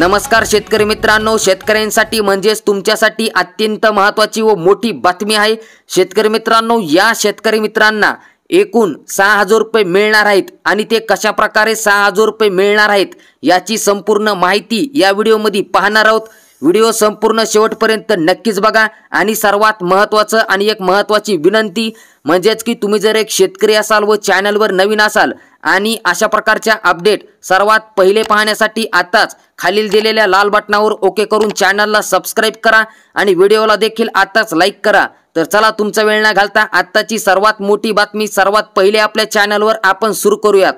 नमस्कार शेतकरी मित्रांनो शेतकऱ्यांसाठी म्हणजेच तुमच्यासाठी अत्यंत महत्त्वाची व मोठी बातमी आहे शेतकरी मित्रांनो या शेतकरी मित्रांना एकूण सहा हजार रुपये मिळणार आहेत आणि ते कशा प्रकारे सहा हजार रुपये मिळणार आहेत याची संपूर्ण माहिती या व्हिडिओमध्ये पाहणार आहोत व्हिडिओ संपूर्ण शेवटपर्यंत नक्कीच बघा आणि सर्वात महत्त्वाचं आणि एक महत्त्वाची विनंती म्हणजेच की तुम्ही जर एक शेतकरी असाल व चॅनलवर नवीन असाल आणि अशा प्रकारच्या अपडेट सर्वात पहिले पाहण्यासाठी आताच खालील दिलेल्या लाल बटनावर ओके करून चॅनलला सबस्क्राईब करा आणि व्हिडिओला देखील आताच लाईक करा तर चला तुमचा वेळ न घालता आत्ताची सर्वात मोठी बातमी सर्वात पहिले आपल्या चॅनलवर आपण सुरू करूयात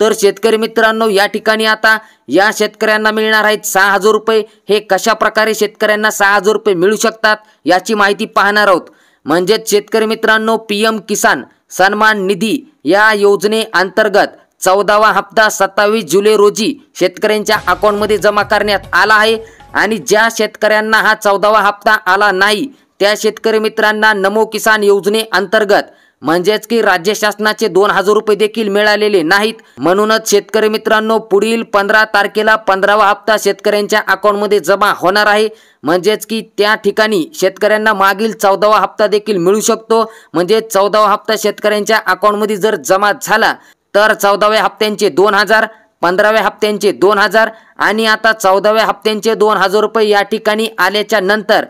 तर शेतकरी मित्रांनो या ठिकाणी आता या शेतकऱ्यांना मिळणार आहेत सहा हजार रुपये हे कशा प्रकारे शेतकऱ्यांना सहा हजार रुपये मिळू शकतात याची माहिती पाहणार आहोत म्हणजेच शेतकरी मित्रांनो पी एम किसान सन्मान निधी या योजने अंतर्गत चौदावा हप्ता सत्तावीस जुलै रोजी शेतकऱ्यांच्या अकाउंटमध्ये जमा करण्यात आला आहे आणि ज्या शेतकऱ्यांना हा चौदावा हप्ता आला नाही त्या शेतकरी मित्रांना नमो किसान योजनेअंतर्गत म्हणजेच की राज्य शासनाचे दोन हजार रुपये देखील मिळालेले नाहीत म्हणूनच शेतकरी मित्रांनो पुढील पंधरा तारखेला पंधरावा हप्ता शेतकऱ्यांच्या मध्ये जमा होणार आहे म्हणजेच की त्या ठिकाणी शेतकऱ्यांना मागील चौदावा हप्ता देखील मिळू शकतो म्हणजे चौदावा हप्ता शेतकऱ्यांच्या मध्ये जर जमा झाला तर चौदाव्या हप्त्यांचे दोन हजार पंधराव्या हप्त्यांचे दोन हजार आणि आता चौदाव्या हप्त्यांचे दोन हजार रुपये या ठिकाणी आल्याच्या नंतर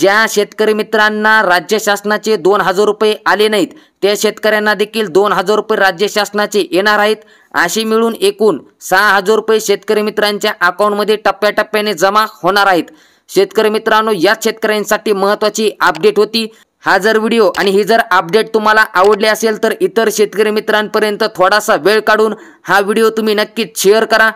ज्या शेतकरी मित्रांना राज्य शासनाचे दोन हजार रुपये आले नाहीत त्या शेतकऱ्यांना देखील दोन हजार रुपये राज्य शासनाचे येणार आहेत अशी मिळून एकूण सहा हजार रुपये शेतकरी मित्रांच्या अकाउंटमध्ये टप्प्याटप्प्याने जमा होणार आहेत शेतकरी मित्रांनो याच शेतकऱ्यांसाठी महत्वाची अपडेट होती हा जर व्हिडिओ आणि ही जर अपडेट तुम्हाला आवडली असेल तर इतर शेतकरी मित्रांपर्यंत थोडासा वेळ काढून हा व्हिडिओ तुम्ही नक्कीच शेअर करा